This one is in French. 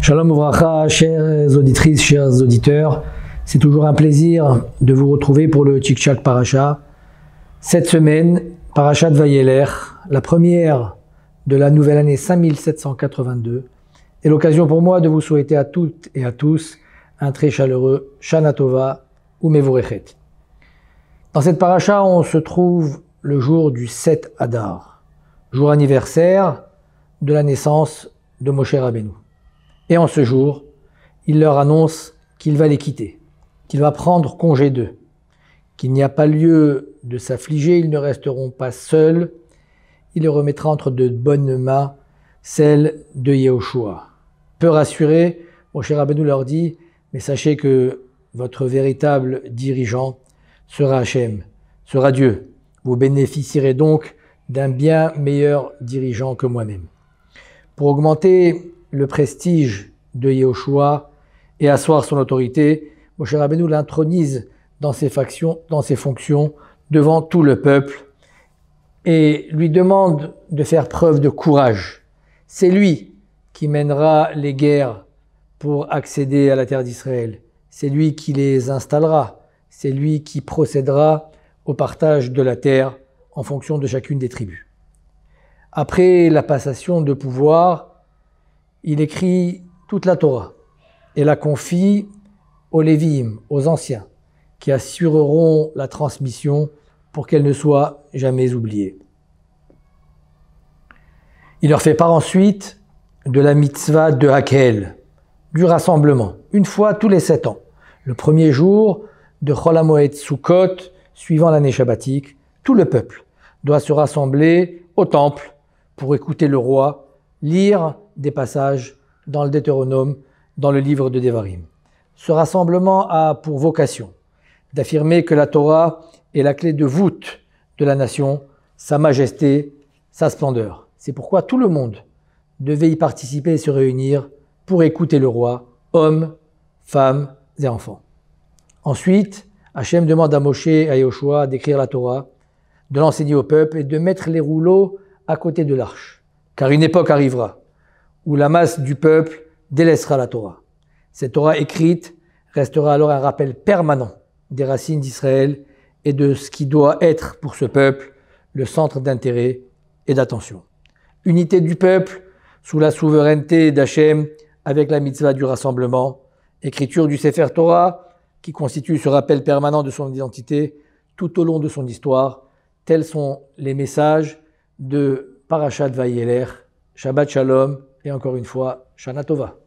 Shalom Ouvracha, chères auditrices, chers auditeurs, c'est toujours un plaisir de vous retrouver pour le tchik Paracha. Cette semaine, Paracha de la première de la nouvelle année 5782, est l'occasion pour moi de vous souhaiter à toutes et à tous un très chaleureux Shana Tova ou Mevorechet. Dans cette paracha, on se trouve le jour du 7 Adar, jour anniversaire de la naissance de Moshe Rabbeinu. Et en ce jour, il leur annonce qu'il va les quitter, qu'il va prendre congé d'eux, qu'il n'y a pas lieu de s'affliger, ils ne resteront pas seuls, il les remettra entre de bonnes mains, celles de Yehoshua. Peu rassurés, Moshe Rabbeinu leur dit, mais sachez que votre véritable dirigeant sera Hachem, sera Dieu. Vous bénéficierez donc d'un bien meilleur dirigeant que moi-même. Pour augmenter le prestige de Yehoshua et asseoir son autorité, Moshe Rabbeinu l'intronise dans ses, factions, dans ses fonctions devant tout le peuple et lui demande de faire preuve de courage. C'est lui qui mènera les guerres pour accéder à la terre d'Israël. C'est lui qui les installera c'est lui qui procédera au partage de la terre en fonction de chacune des tribus. Après la passation de pouvoir, il écrit toute la Torah et la confie aux Lévim, aux anciens, qui assureront la transmission pour qu'elle ne soit jamais oubliée. Il leur fait part ensuite de la mitzvah de Hakel, du rassemblement, une fois tous les sept ans. Le premier jour, de Cholamoed Sukkot, suivant l'année shabbatique, tout le peuple doit se rassembler au temple pour écouter le roi lire des passages dans le Deutéronome, dans le livre de Devarim. Ce rassemblement a pour vocation d'affirmer que la Torah est la clé de voûte de la nation, sa majesté, sa splendeur. C'est pourquoi tout le monde devait y participer et se réunir pour écouter le roi, hommes, femmes et enfants. Ensuite, Hachem demande à Moshe et à Yoshua d'écrire la Torah, de l'enseigner au peuple et de mettre les rouleaux à côté de l'arche. Car une époque arrivera où la masse du peuple délaissera la Torah. Cette Torah écrite restera alors un rappel permanent des racines d'Israël et de ce qui doit être pour ce peuple le centre d'intérêt et d'attention. Unité du peuple sous la souveraineté d'Hachem avec la mitzvah du rassemblement, écriture du Sefer Torah, qui constitue ce rappel permanent de son identité tout au long de son histoire. Tels sont les messages de Parashat Vayeler, Shabbat Shalom et encore une fois, Shana Tova.